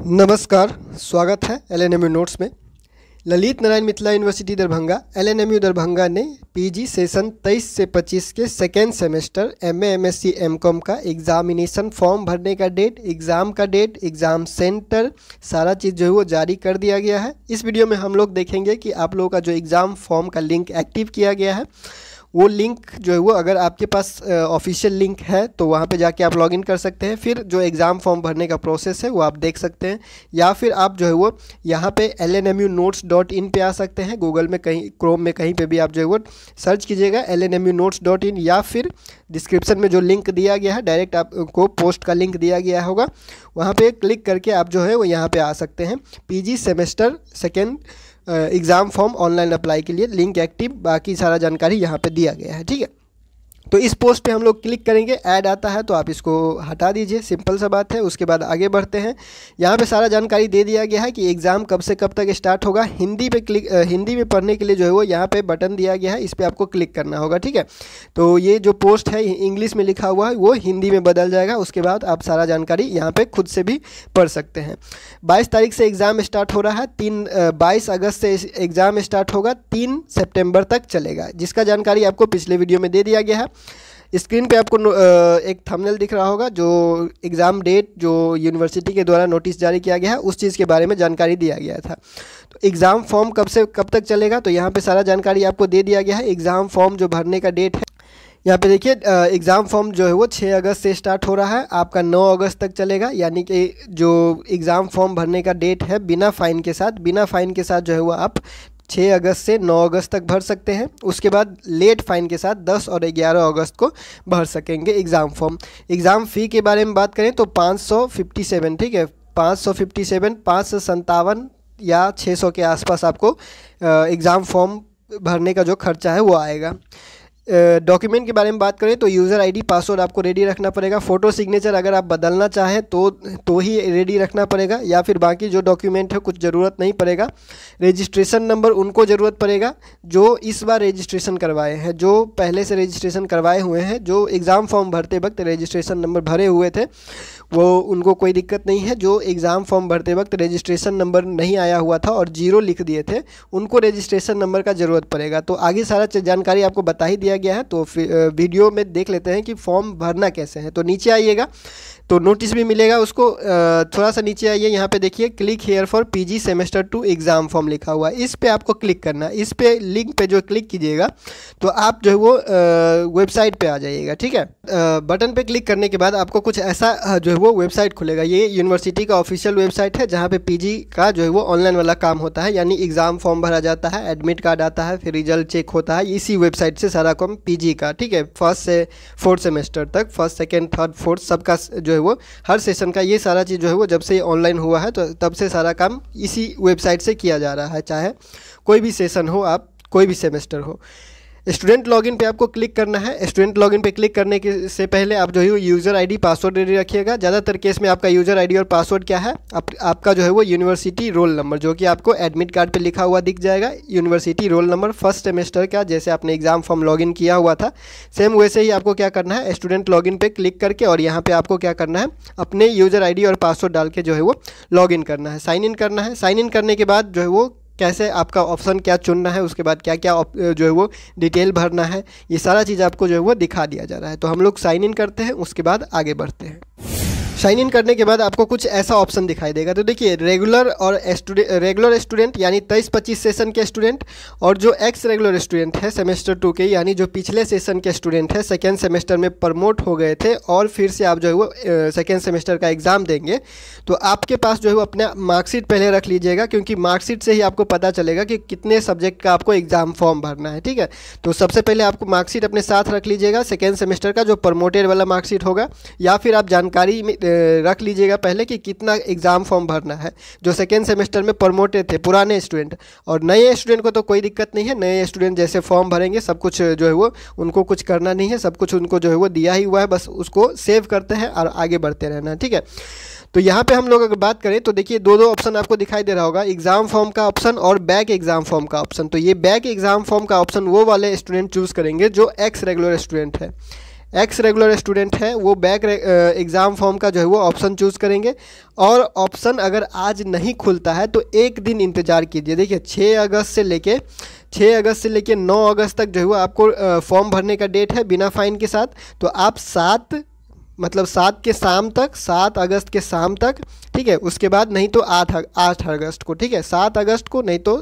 नमस्कार स्वागत है L N M U notes में Lalit Narayan Mithila university Darbhanga L N M U Darbhanga ने पीजी सेशन 23 से 25 के second semester M M S C M com का एग्जामिनेशन फॉर्म भरने का डेट एग्ज़ाम का डेट एग्ज़ाम सेंटर सारा चीज़ जो है वो जारी कर दिया गया है इस वीडियो में हम लोग देखेंगे कि आप लोगों का जो एग्ज़ाम फॉर्म का लिंक एक्टिव किया गया है वो लिंक जो है वो अगर आपके पास ऑफिशियल लिंक है तो वहाँ पे जाके आप लॉगिन कर सकते हैं फिर जो एग्ज़ाम फॉर्म भरने का प्रोसेस है वो आप देख सकते हैं या फिर आप जो है वो यहाँ पे L N M U notes dot in पर आ सकते हैं गूगल में कहीं क्रोम में कहीं पर भी आप जो है वो सर्च कीजिएगा L N M U notes dot in या फिर डिस्क्रिप्शन में जो लिंक दिया गया है डायरेक्ट आपको पोस्ट का लिंक दिया गया होगा वहाँ पर क्लिक करके आप जो है वो यहाँ पर आ सकते हैं P G semester second exam form online apply के लिए लिंक एक्टिव बाकी सारा जानकारी यहाँ पे दिया गया है ठीक है तो इस पोस्ट पे हम लोग क्लिक करेंगे ऐड आता है तो आप इसको हटा दीजिए सिंपल सा बात है उसके बाद आगे बढ़ते हैं यहाँ पे सारा जानकारी दे दिया गया है कि एग्ज़ाम कब से कब तक स्टार्ट होगा हिंदी पे क्लिक हिंदी में पढ़ने के लिए जो है वो यहाँ पे बटन दिया गया है इस पर आपको क्लिक करना होगा ठीक है तो ये जो पोस्ट है इंग्लिश में लिखा हुआ है वो हिंदी में बदल जाएगा उसके बाद आप सारा जानकारी यहाँ पर खुद से भी पढ़ सकते हैं बाईस तारीख से एग्ज़ाम स्टार्ट हो रहा है तीन बाईस अगस्त से एग्ज़ाम स्टार्ट होगा तीन सेप्टेम्बर तक चलेगा जिसका जानकारी आपको पिछले वीडियो में दे दिया गया है स्क्रीन पे आपको एक थंबनेल दिख रहा होगा जो एग्ज़ाम डेट जो यूनिवर्सिटी के द्वारा नोटिस जारी किया गया है उस चीज़ के बारे में जानकारी दिया गया था तो एग्ज़ाम फॉर्म कब से कब तक चलेगा तो यहाँ पे सारा जानकारी आपको दे दिया गया है एग्ज़ाम फॉर्म जो भरने का डेट है यहाँ पे देखिए एग्ज़ाम फॉर्म जो है वो छः अगस्त से स्टार्ट हो रहा है आपका नौ अगस्त तक चलेगा यानी कि जो एग्ज़ाम फॉर्म भरने का डेट है बिना फ़ाइन के साथ बिना फ़ाइन के साथ जो है वो आप छः अगस्त से नौ अगस्त तक भर सकते हैं उसके बाद लेट फाइन के साथ दस और ग्यारह अगस्त को भर सकेंगे एग्ज़ाम फॉर्म एग्ज़ाम फ़ी के बारे में बात करें तो पाँच सौ फिफ्टी सेवन ठीक है पाँच सौ फिफ्टी सेवन पाँच सौ संतावन या छः सौ के आसपास आपको एग्ज़ाम फॉर्म भरने का जो खर्चा है वो आएगा डॉक्यूमेंट के बारे में बात करें तो यूज़र आईडी पासवर्ड आपको रेडी रखना पड़ेगा फ़ोटो सिग्नेचर अगर आप बदलना चाहें तो तो ही रेडी रखना पड़ेगा या फिर बाकी जो डॉक्यूमेंट है कुछ ज़रूरत नहीं पड़ेगा रजिस्ट्रेशन नंबर उनको ज़रूरत पड़ेगा जो इस बार रजिस्ट्रेशन करवाए हैं जो पहले से रजिस्ट्रेशन करवाए हुए हैं जो एग्ज़ाम फॉर्म भरते वक्त रजिस्ट्रेशन नंबर भरे हुए थे वो उनको कोई दिक्कत नहीं है जो एग्ज़ाम फॉर्म भरते वक्त रजिस्ट्रेशन नंबर नहीं आया हुआ था और जीरो लिख दिए थे उनको रजिस्ट्रेशन नंबर का ज़रूरत पड़ेगा तो आगे सारा जानकारी आपको बता ही दिया दिया गया है तो वीडियो में देख लेते हैं कि फॉर्म भरना कैसे है तो नीचे आइएगा तो नोटिस भी मिलेगा उसको थोड़ा सा नीचे आइए यहाँ पे देखिए click here for PG semester two exam form लिखा हुआ है इस पे आपको क्लिक करना है इस पे लिंक पे जो क्लिक कीजिएगा तो आप जो है वो वेबसाइट पे आ जाइएगा ठीक है बटन पे क्लिक करने के बाद आपको कुछ ऐसा जो है वो वेबसाइट खुलेगा ये यूनिवर्सिटी का ऑफिशियल वेबसाइट है जहाँ पर पी का जो है वो ऑनलाइन वाला काम होता है यानी एग्ज़ाम फॉर्म भरा जाता है एडमिट कार्ड आता है फिर रिजल्ट चेक होता है इसी वेबसाइट से सारा काम पी का ठीक है फर्स्ट से फोर्थ सेमेस्टर तक फर्स्ट सेकेंड थर्ड फोर्थ सबका जो है वो हर सेशन का ये सारा चीज़ जो है वो जब से ऑनलाइन हुआ है तो तब से सारा काम इसी वेबसाइट से किया जा रहा है चाहे कोई भी सेशन हो आप कोई भी सेमेस्टर हो स्टूडेंट लॉगिन पे आपको क्लिक करना है स्टूडेंट लॉगिन पे क्लिक करने के से पहले आप जो है वो यूज़र आईडी पासवर्ड रेडी रखिएगा ज़्यादातर केस में आपका यूज़र आईडी और पासवर्ड क्या है आप, आपका जो है वो यूनिवर्सिटी रोल नंबर जो कि आपको एडमिट कार्ड पे लिखा हुआ दिख जाएगा university roll number first semester का जैसे आपने एग्जाम फॉर्म लॉगिन किया हुआ था सेम वैसे ही आपको क्या करना है स्टूडेंट लॉगिन पर क्लिक करके और यहाँ पर आपको क्या करना है अपने यूज़र आई और पासवर्ड डाल के जो है वो लॉगिन करना है साइन इन करना है साइन इन करने के बाद जो है वो कैसे आपका ऑप्शन क्या चुनना है उसके बाद क्या क्या जो है वो डिटेल भरना है ये सारा चीज़ आपको जो है वो दिखा दिया जा रहा है तो हम लोग साइन इन करते हैं उसके बाद आगे बढ़ते हैं साइन इन करने के बाद आपको कुछ ऐसा ऑप्शन दिखाई देगा तो देखिए रेगुलर और रेगुलर स्टूडेंट यानी तेईस पच्चीस सेशन के स्टूडेंट और जो एक्स रेगुलर स्टूडेंट है सेमेस्टर टू के यानी जो पिछले सेशन के स्टूडेंट है सेकेंड सेमेस्टर में प्रमोट हो गए थे और फिर से आप जो है वो सेकेंड सेमेस्टर का एग्ज़ाम देंगे तो आपके पास जो है वो अपना मार्कशीट पहले रख लीजिएगा क्योंकि मार्कशीट से ही आपको पता चलेगा कि कितने सब्जेक्ट का आपको एग्ज़ाम फॉर्म भरना है ठीक है तो सबसे पहले आपको मार्कशीट अपने साथ रख लीजिएगा सेकेंड सेमेस्टर का जो प्रमोटेड वाला मार्कशीट होगा या फिर आप जानकारी में रख लीजिएगा पहले कि कितना एग्ज़ाम फॉर्म भरना है जो सेकेंड सेमेस्टर में प्रमोटेड थे पुराने स्टूडेंट और नए स्टूडेंट को तो कोई दिक्कत नहीं है नए स्टूडेंट जैसे फॉर्म भरेंगे सब कुछ जो है वो उनको कुछ करना नहीं है सब कुछ उनको जो है वो दिया ही हुआ है बस उसको सेव करते हैं और आगे बढ़ते रहना ठीक है तो यहाँ पे हम लोग अगर बात करें तो देखिए दो दो ऑप्शन आपको दिखाई दे रहा होगा एग्जाम फॉर्म का ऑप्शन और बैक एग्जाम फॉर्म का ऑप्शन तो ये बैक एग्जाम फॉर्म का ऑप्शन वो वाले स्टूडेंट चूज़ करेंगे जो एक्स रेगुलर स्टूडेंट है एक्स रेगुलर स्टूडेंट हैं वो बैक एग्ज़ाम फॉर्म का जो है वो ऑप्शन चूज़ करेंगे और ऑप्शन अगर आज नहीं खुलता है तो एक दिन इंतज़ार कीजिए देखिए 6 अगस्त से लेके 6 अगस्त से लेके 9 अगस्त तक जो है वो आपको फॉर्म भरने का डेट है बिना फ़ाइन के साथ तो आप सात मतलब सात के शाम तक सात अगस्त के शाम तक ठीक है उसके बाद नहीं तो आठ आठ अगस्त को ठीक है सात अगस्त को नहीं तो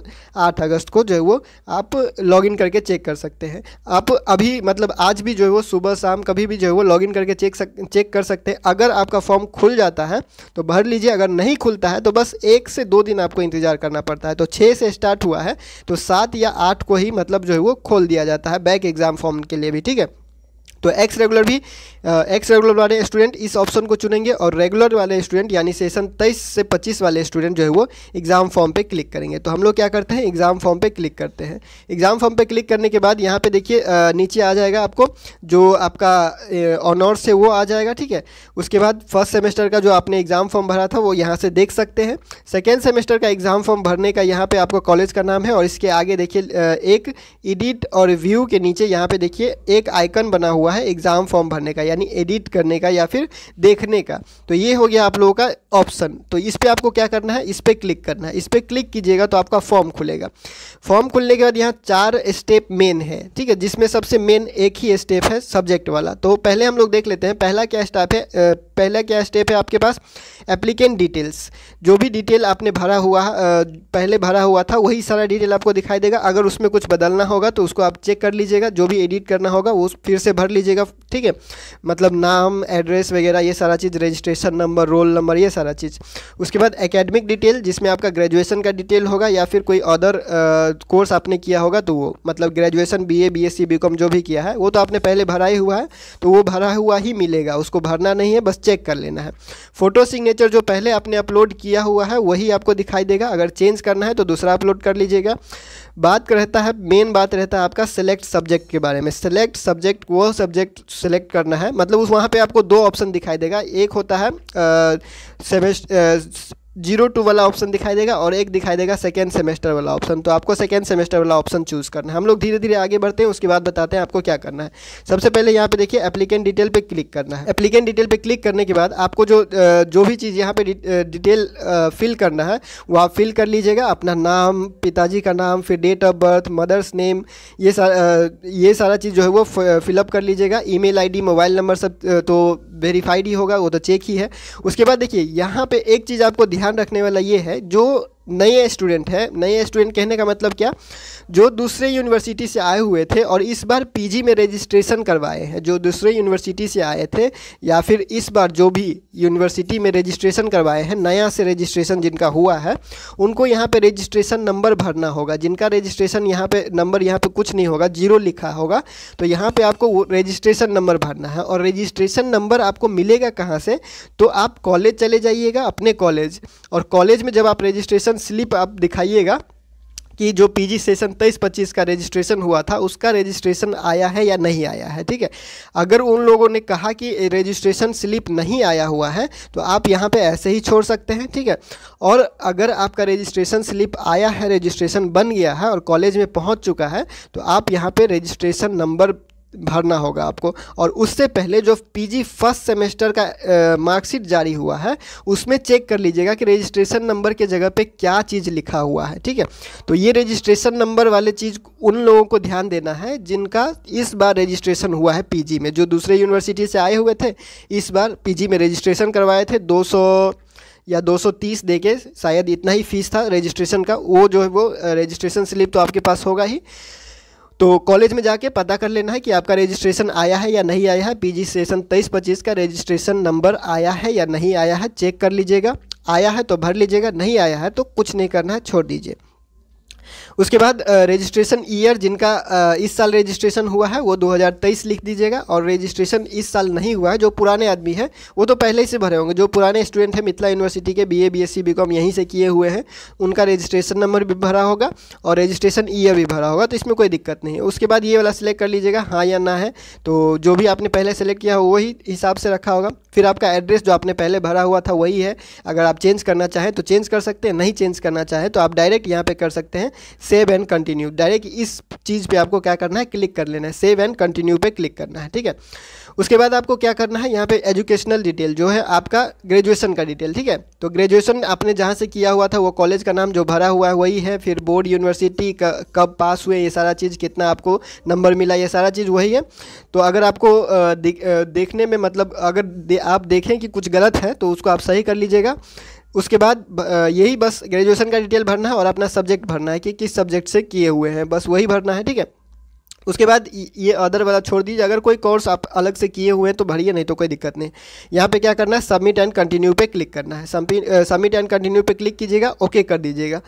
आठ अगस्त को जो है वो आप लॉगिन करके चेक कर सकते हैं आप अभी मतलब आज भी जो है वो सुबह शाम कभी भी जो है वो लॉगिन करके चेक सक चेक कर सकते हैं अगर आपका फॉर्म खुल जाता है तो भर लीजिए अगर नहीं खुलता है तो बस एक से दो दिन आपको इंतज़ार करना पड़ता है तो छः से स्टार्ट हुआ है तो सात या आठ को ही मतलब जो है वो खोल दिया जाता है बैक एग्ज़ाम फॉर्म के लिए भी ठीक है तो एक्स रेगुलर भी एक्स रेगुलर वाले स्टूडेंट इस ऑप्शन को चुनेंगे और रेगुलर वाले स्टूडेंट यानी सेशन तेईस से पच्चीस वाले स्टूडेंट जो है वो एग्ज़ाम फॉर्म पे क्लिक करेंगे तो हम लोग क्या करते हैं एग्ज़ाम फॉर्म पे क्लिक करते हैं एग्ज़ाम फॉर्म पे क्लिक करने के बाद यहाँ पे देखिए नीचे आ जाएगा आपको जो आपका ऑनर्स है वो आ जाएगा ठीक है उसके बाद फर्स्ट सेमेस्टर का जो आपने एग्ज़ाम फॉर्म भरा था वो यहाँ से देख सकते हैं सेकेंड सेमेस्टर का एग्ज़ाम फॉर्म भरने का यहाँ पर आपका कॉलेज का नाम है और इसके आगे देखिए एक एडिट और व्यू के नीचे यहाँ पर देखिए एक आइकन बना हुआ हुआ है एग्ज़ाम फॉर्म भरने का यानी एडिट करने का या फिर देखने का तो ये हो गया आप लोगों का ऑप्शन तो इस पर आपको क्या करना है इस पर क्लिक करना है इस पर क्लिक कीजिएगा तो आपका फॉर्म खुलेगा फॉर्म खुलने के बाद यहाँ चार स्टेप मेन है ठीक है जिसमें सबसे मेन एक ही स्टेप है सब्जेक्ट वाला तो पहले हम लोग देख लेते हैं पहला क्या स्टेप है पहला क्या स्टेप है आपके पास एप्लीकेंट डिटेल्स जो भी डिटेल आपने भरा हुआ पहले भरा हुआ था वही सारा डिटेल आपको दिखाई देगा अगर उसमें कुछ बदलना होगा तो उसको आप चेक कर लीजिएगा जो भी एडिट करना होगा वो फिर से भर लीजिए लीजिएगा ठीक है मतलब नाम एड्रेस वगैरह ये सारा चीज़ रजिस्ट्रेशन नंबर रोल नंबर ये सारा चीज़ उसके बाद एकेडमिक डिटेल जिसमें आपका ग्रेजुएशन का डिटेल होगा या फिर कोई अदर कोर्स आपने किया होगा तो वो मतलब graduation B A B S C जो भी किया है वो तो आपने पहले भरा ही हुआ है तो वो भरा हुआ ही मिलेगा उसको भरना नहीं है बस चेक कर लेना है फोटो सिग्नेचर जो पहले आपने अपलोड किया हुआ है वही आपको दिखाई देगा अगर चेंज करना है तो दूसरा अपलोड कर लीजिएगा बात रहता है मेन बात रहता है आपका सेलेक्ट सब्जेक्ट के बारे में सेलेक्ट सब्जेक्ट वो सब्जेक्ट सब्जेक्ट सेलेक्ट करना है मतलब उस वहाँ पे आपको दो ऑप्शन दिखाई देगा एक होता है सेमेस्ट जीरो टू वाला ऑप्शन दिखाई देगा और एक दिखाई देगा सेकेंड सेमेस्टर वाला ऑप्शन तो आपको सेकेंड सेमेस्टर वाला ऑप्शन चूज़ करना है हम लोग धीरे धीरे आगे बढ़ते हैं उसके बाद बताते हैं आपको क्या करना है सबसे पहले यहाँ पे देखिए एप्लीकेंट डिटेल पे क्लिक करना है एप्लीकेंट डिटेल पे क्लिक करने के बाद आपको जो जो भी चीज़ यहाँ पे डिटेल फिल करना है वो आप फिल कर लीजिएगा अपना नाम पिताजी का नाम फिर date of birth mother's name ये सारा ये सारा चीज़ जो है वो फिलअप कर लीजिएगा ई मेल मोबाइल नंबर सब तो वेरीफाइड ही होगा वो तो चेक ही है उसके बाद देखिए यहाँ पे एक चीज़ आपको ध्यान रखने वाला ये है जो नए स्टूडेंट हैं नए स्टूडेंट कहने का मतलब क्या जो दूसरे यूनिवर्सिटी से आए हुए थे और इस बार पीजी में रजिस्ट्रेशन करवाए हैं जो दूसरे यूनिवर्सिटी से आए थे या फिर इस बार जो भी यूनिवर्सिटी में रजिस्ट्रेशन करवाए हैं नया से रजिस्ट्रेशन जिनका हुआ है उनको यहाँ पे रजिस्ट्रेशन नंबर भरना होगा जिनका रजिस्ट्रेशन यहाँ पे नंबर यहाँ पे कुछ नहीं होगा जीरो लिखा होगा तो यहाँ पर आपको रजिस्ट्रेशन नंबर भरना है और रजिस्ट्रेशन नंबर आपको मिलेगा कहाँ से तो आप कॉलेज चले जाइएगा अपने कॉलेज और कॉलेज में जब आप रजिस्ट्रेशन स्लिप आप दिखाइएगा कि जो पीजी सेशन तेईस पच्चीस का रजिस्ट्रेशन हुआ था उसका रजिस्ट्रेशन आया है या नहीं आया है ठीक है अगर उन लोगों ने कहा कि रजिस्ट्रेशन स्लिप नहीं आया हुआ है तो आप यहां पे ऐसे ही छोड़ सकते हैं ठीक है और अगर आपका रजिस्ट्रेशन स्लिप आया है रजिस्ट्रेशन बन गया है और कॉलेज में पहुंच चुका है तो आप यहाँ पर रजिस्ट्रेशन नंबर भरना होगा आपको और उससे पहले जो पीजी फर्स्ट सेमेस्टर का मार्कशीट जारी हुआ है उसमें चेक कर लीजिएगा कि रजिस्ट्रेशन नंबर के जगह पे क्या चीज़ लिखा हुआ है ठीक है तो ये रजिस्ट्रेशन नंबर वाले चीज़ उन लोगों को ध्यान देना है जिनका इस बार रजिस्ट्रेशन हुआ है पीजी में जो दूसरे यूनिवर्सिटी से आए हुए थे इस बार पी में रजिस्ट्रेशन करवाए थे दो या 230 देके शायद इतना ही फीस था रजिस्ट्रेशन का वो जो है वो रजिस्ट्रेशन स्लिप तो आपके पास होगा ही तो कॉलेज में जाके पता कर लेना है कि आपका रजिस्ट्रेशन आया है या नहीं आया है पीजी सेशन तेईस पच्चीस का रजिस्ट्रेशन नंबर आया है या नहीं आया है चेक कर लीजिएगा आया है तो भर लीजिएगा नहीं आया है तो कुछ नहीं करना है छोड़ दीजिए उसके बाद रजिस्ट्रेशन ईयर जिनका इस साल रजिस्ट्रेशन हुआ है वो 2023 लिख दीजिएगा और रजिस्ट्रेशन इस साल नहीं हुआ है जो पुराने आदमी हैं वो तो पहले ही से भरे होंगे जो पुराने स्टूडेंट हैं मिथिला यूनिवर्सिटी के B A B S C B com यहीं से किए हुए हैं उनका रजिस्ट्रेशन नंबर भी भरा होगा और रजिस्ट्रेशन ईयर भी भरा होगा तो इसमें कोई दिक्कत नहीं है उसके बाद ये वाला सिलेक्ट कर लीजिएगा हाँ या ना है तो जो भी आपने पहले सेलेक्ट किया हो वही हिसाब से रखा होगा फिर आपका एड्रेस जो आपने पहले भरा हुआ था वही है अगर आप चेंज करना चाहें तो चेंज कर सकते हैं नहीं चेंज करना चाहें तो आप डायरेक्ट यहाँ पे कर सकते हैं सेव एंड कंटिन्यू डायरेक्ट इस चीज़ पे आपको क्या करना है क्लिक कर लेना है सेव एंड कंटिन्यू पे क्लिक करना है ठीक है उसके बाद आपको क्या करना है यहाँ पे एजुकेशनल डिटेल जो है आपका ग्रेजुएशन का डिटेल ठीक है तो ग्रेजुएशन आपने जहाँ से किया हुआ था वो कॉलेज का नाम जो भरा हुआ है वही है फिर बोर्ड यूनिवर्सिटी कब पास हुए ये सारा चीज़ कितना आपको नंबर मिला ये सारा चीज़ वही है तो अगर आपको देखने में मतलब अगर दे, आप देखें कि कुछ गलत है तो उसको आप सही कर लीजिएगा उसके बाद यही बस ग्रेजुएशन का डिटेल भरना है और अपना सब्जेक्ट भरना है कि किस सब्जेक्ट से किए हुए हैं बस वही भरना है ठीक है उसके बाद ये अदर वाला छोड़ दीजिए अगर कोई कोर्स आप अलग से किए हुए हैं तो भरिए नहीं तो कोई दिक्कत नहीं यहाँ पे क्या करना है सबमिट एंड कंटिन्यू पे क्लिक करना है सबमिट एंड कंटिन्यू पे क्लिक कीजिएगा ओके कर दीजिएगा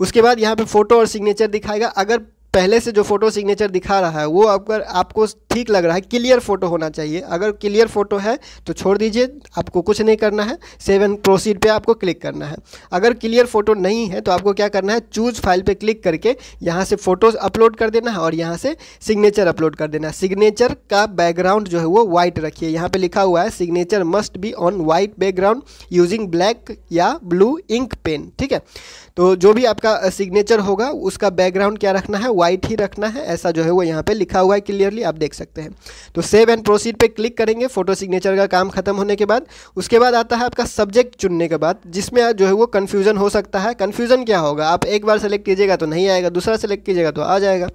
उसके बाद यहाँ पे फोटो और सिग्नेचर दिखाएगा अगर पहले से जो फोटो सिग्नेचर दिखा रहा है वो अगर आपको ठीक लग रहा है क्लियर फोटो होना चाहिए अगर क्लियर फोटो है तो छोड़ दीजिए आपको कुछ नहीं करना है सेवन प्रोसीड पे आपको क्लिक करना है अगर क्लियर फोटो नहीं है तो आपको क्या करना है चूज फाइल पे क्लिक करके यहाँ से फोटोज अपलोड कर देना है और यहाँ से सिग्नेचर अपलोड कर देना है सिग्नेचर का बैकग्राउंड जो है वो वाइट रखिए यहाँ पर लिखा हुआ है signature must be on white background using black या ब्लू इंक पेन ठीक है तो जो भी आपका सिग्नेचर होगा उसका बैकग्राउंड क्या रखना है वाइट वाइट ही रखना है ऐसा जो है वो यहाँ पे लिखा हुआ है क्लियरली आप देख सकते हैं तो सेव एंड प्रोसीड पे क्लिक करेंगे फोटो सिग्नेचर का काम खत्म होने के बाद उसके बाद आता है आपका सब्जेक्ट चुनने के बाद जिसमें जो है वो कन्फ्यूजन हो सकता है कन्फ्यूजन क्या होगा आप एक बार सेलेक्ट कीजिएगा तो नहीं आएगा दूसरा सेलेक्ट कीजिएगा तो आ जाएगा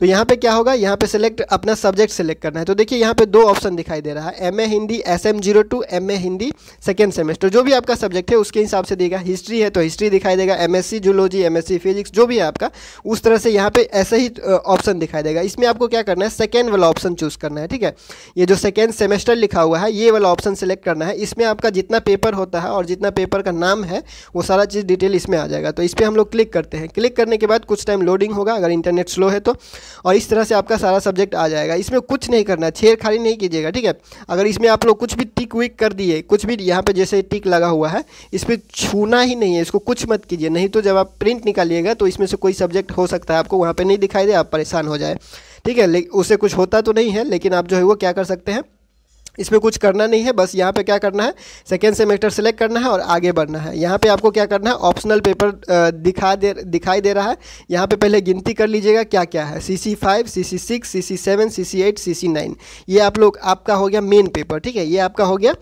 तो यहाँ पे क्या होगा यहाँ पे सिलेक्ट अपना सब्जेक्ट सेलेक्ट करना है तो देखिए यहाँ पे दो ऑप्शन दिखाई दे रहा है M A Hindi S M zero two M A Hindi second semester जो भी आपका सब्जेक्ट है उसके हिसाब से देगा हिस्ट्री है तो हिस्ट्री दिखाई देगा M S C zoology M S C physics जो भी है आपका उस तरह से यहाँ पे ऐसे ही ऑप्शन दिखाई देगा इसमें आपको क्या करना है सेकेंड वाला ऑप्शन चूज करना है ठीक है ये जो सेकेंड सेमेस्टर लिखा हुआ है ये वाला ऑप्शन सेलेक्ट करना है इसमें आपका जितना पेपर होता है और जितना पेपर का नाम है वो सारा चीज़ डिटेल इसमें आ जाएगा तो इस पर हम लोग क्लिक करते हैं क्लिक करने के बाद कुछ टाइम लोडिंग होगा अगर इंटरनेट स्लो है तो और इस तरह से आपका सारा सब्जेक्ट आ जाएगा इसमें कुछ नहीं करना छेड़ नहीं कीजिएगा ठीक है अगर इसमें आप लोग कुछ भी टिक विक कर दिए कुछ भी यहाँ पर जैसे टिक लगा हुआ है इस पर छूना ही नहीं है इसको कुछ मत कीजिए नहीं तो जब आप प्रिंट निकालिएगा तो इसमें से कोई सब्जेक्ट हो सकता है आपको वहाँ पर नहीं दिखाई दे आप परेशान हो जाए ठीक है उससे कुछ होता तो नहीं है लेकिन आप जो है वो क्या कर सकते हैं इसमें कुछ करना नहीं है बस यहाँ पे क्या करना है सेकेंड सेमेस्टर सेलेक्ट करना है और आगे बढ़ना है यहाँ पे आपको क्या करना है ऑप्शनल पेपर दिखा दे दिखाई दे रहा है यहाँ पे पहले गिनती कर लीजिएगा क्या क्या है C C five C C six C C seven C C eight C C nine ये आप लोग आपका हो गया मेन पेपर ठीक है ये आपका हो गया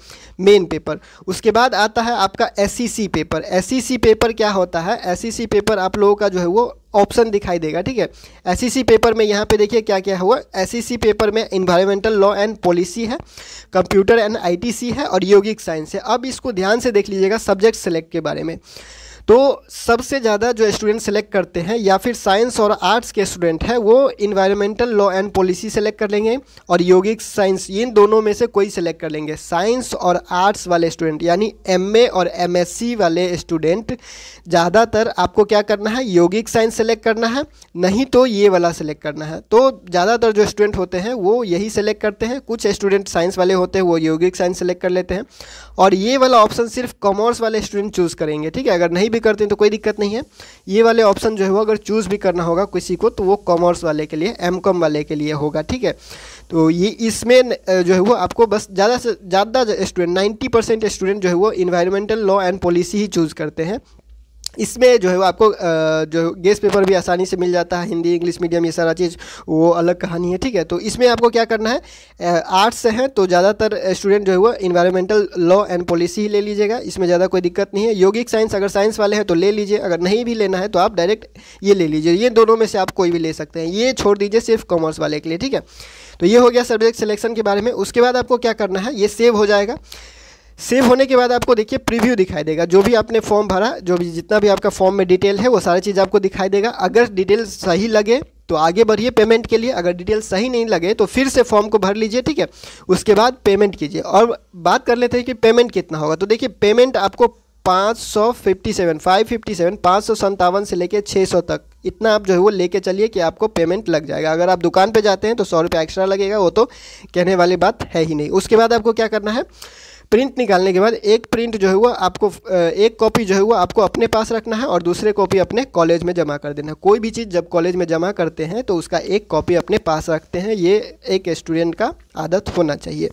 मेन पेपर उसके बाद आता है आपका S C C paper S C C paper क्या होता है एस सी सी पेपर आप लोगों का जो है वो ऑप्शन दिखाई देगा ठीक है एस पेपर e में यहाँ पे देखिए क्या क्या हुआ एस पेपर e में इन्वायरमेंटल लॉ एंड पॉलिसी है कंप्यूटर एंड आईटीसी है और योगिक साइंस है अब इसको ध्यान से देख लीजिएगा सब्जेक्ट सेलेक्ट के बारे में तो सबसे ज़्यादा जो स्टूडेंट सेलेक्ट करते हैं या फिर साइंस और आर्ट्स के स्टूडेंट हैं वो environmental law and policy select कर लेंगे और योगिक साइंस इन दोनों में से कोई सेलेक्ट कर लेंगे साइंस और आर्ट्स वाले स्टूडेंट यानी एम और एम वाले स्टूडेंट ज़्यादातर आपको क्या करना है योगिक साइंस सेलेक्ट करना है नहीं तो ये वाला सेलेक्ट करना है तो ज़्यादातर जो स्टूडेंट होते हैं वो यही सेलेक्ट करते हैं कुछ स्टूडेंट साइंस वाले होते हैं वो योगिक साइंस सेलेक्ट कर लेते हैं और ये वाला ऑप्शन सिर्फ कॉमर्स वाले स्टूडेंट चूज़ करेंगे ठीक है अगर नहीं भी करते हैं तो कोई दिक्कत नहीं है ये वाले ऑप्शन जो है वो अगर चूज़ भी करना होगा किसी को तो वो कॉमर्स वाले के लिए एम कॉम वाले के लिए होगा ठीक है तो ये इसमें जो है वो आपको बस ज़्यादा से ज़्यादा स्टूडेंट नाइन्टी परसेंट स्टूडेंट जो है वो इन्वायरमेंटल लॉ एंड पॉलिसी ही चूज़ करते हैं इसमें जो है वो आपको जो गेस्ट पेपर भी आसानी से मिल जाता है हिंदी इंग्लिश मीडियम ये सारा चीज़ वो अलग कहानी है ठीक है तो इसमें आपको क्या करना है आर्ट्स से हैं तो ज़्यादातर स्टूडेंट जो है वो इन्वायरमेंटल लॉ एंड पॉलिसी ही ले लीजिएगा इसमें ज़्यादा कोई दिक्कत नहीं है योगिक साइंस अगर साइंस वाले हैं तो ले लीजिए अगर नहीं भी लेना है तो आप डायरेक्ट ये ले लीजिए ये दोनों में से आप कोई भी ले सकते हैं ये छोड़ दीजिए सिर्फ कॉमर्स वाले के लिए ठीक है तो ये हो गया सब्जेक्ट सिलेक्शन के बारे में उसके बाद आपको क्या करना है ये सेव हो जाएगा सेव होने के बाद आपको देखिए प्रीव्यू दिखाई देगा जो भी आपने फॉर्म भरा जो भी जितना भी आपका फॉर्म में डिटेल है वो सारी चीज़ आपको दिखाई देगा अगर डिटेल सही लगे तो आगे बढ़िए पेमेंट के लिए अगर डिटेल सही नहीं लगे तो फिर से फॉर्म को भर लीजिए ठीक है उसके बाद पेमेंट कीजिए और बात कर लेते हैं कि पेमेंट कितना होगा तो देखिए पेमेंट आपको पाँच सौ fifty seven five fifty seven पाँच सौ संतावन से लेकर छः सौ तक इतना आप जो है वो लेके चलिए कि आपको पेमेंट लग जाएगा अगर आप दुकान पर जाते हैं तो सौ रुपया एक्स्ट्रा लगेगा वो तो कहने वाली बात है ही नहीं उसके बाद आपको क्या करना है प्रिंट निकालने के बाद एक प्रिंट जो है वो आपको एक कॉपी जो है वो आपको अपने पास रखना है और दूसरे कॉपी अपने कॉलेज में जमा कर देना है कोई भी चीज़ जब कॉलेज में जमा करते हैं तो उसका एक कॉपी अपने पास रखते हैं ये एक स्टूडेंट का आदत होना चाहिए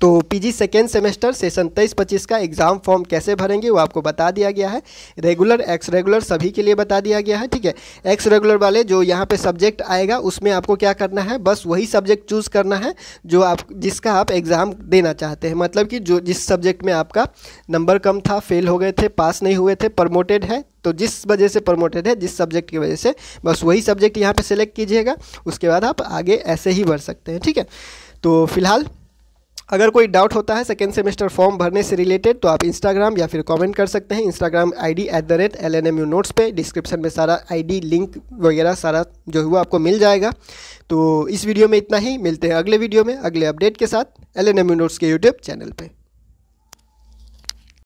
तो पीजी सेकेंड सेमेस्टर सेशन तेईस पच्चीस का एग्ज़ाम फॉर्म कैसे भरेंगे वो आपको बता दिया गया है रेगुलर एक्स रेगुलर सभी के लिए बता दिया गया है ठीक है एक्स रेगुलर वाले जो यहाँ पे सब्जेक्ट आएगा उसमें आपको क्या करना है बस वही सब्जेक्ट चूज़ करना है जो आप जिसका आप एग्ज़ाम देना चाहते हैं मतलब कि जो जिस सब्जेक्ट में आपका नंबर कम था फेल हो गए थे पास नहीं हुए थे प्रमोटेड है तो जिस वजह से प्रमोटेड है जिस सब्जेक्ट की वजह से बस वही सब्जेक्ट यहाँ पर सेलेक्ट कीजिएगा उसके बाद आप आगे ऐसे ही बढ़ सकते हैं ठीक है तो फिलहाल अगर कोई डाउट होता है सेकेंड सेमेस्टर फॉर्म भरने से रिलेटेड तो आप इंस्टाग्राम या फिर कमेंट कर सकते हैं Instagram ID at the rate L N M U notes पर डिस्क्रिप्शन में सारा आईडी लिंक वगैरह सारा जो हुआ आपको मिल जाएगा तो इस वीडियो में इतना ही मिलते हैं अगले वीडियो में अगले अपडेट के साथ L N M U notes के यूट्यूब चैनल पर